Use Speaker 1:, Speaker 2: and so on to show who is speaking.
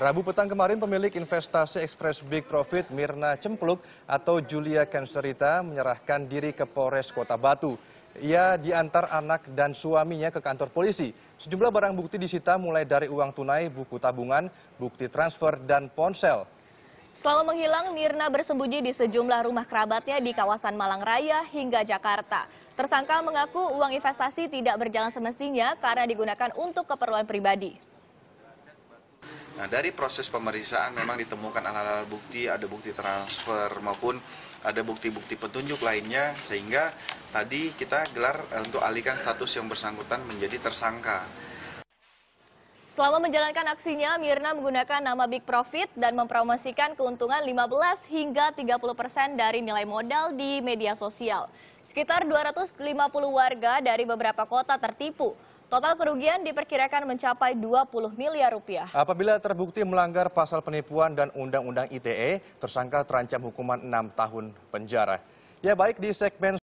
Speaker 1: Rabu petang kemarin pemilik investasi Express Big Profit Mirna Cempluk atau Julia Kanserita menyerahkan diri ke Polres Kota Batu. Ia diantar anak dan suaminya ke kantor polisi. Sejumlah barang bukti disita mulai dari uang tunai, buku tabungan, bukti transfer, dan ponsel.
Speaker 2: Selama menghilang, Mirna bersembunyi di sejumlah rumah kerabatnya di kawasan Malang Raya hingga Jakarta. Tersangka mengaku uang investasi tidak berjalan semestinya karena digunakan untuk keperluan pribadi.
Speaker 3: Nah dari proses pemeriksaan memang ditemukan alat-alat bukti, ada bukti transfer maupun ada bukti-bukti petunjuk lainnya sehingga tadi kita gelar eh, untuk alihkan status yang bersangkutan menjadi tersangka.
Speaker 2: Selama menjalankan aksinya, Mirna menggunakan nama Big Profit dan mempromosikan keuntungan 15 hingga 30 persen dari nilai modal di media sosial. Sekitar 250 warga dari beberapa kota tertipu. Total kerugian diperkirakan mencapai 20 miliar rupiah.
Speaker 1: Apabila terbukti melanggar pasal penipuan dan Undang-Undang ITE, tersangka terancam hukuman 6 tahun penjara. Ya baik di segmen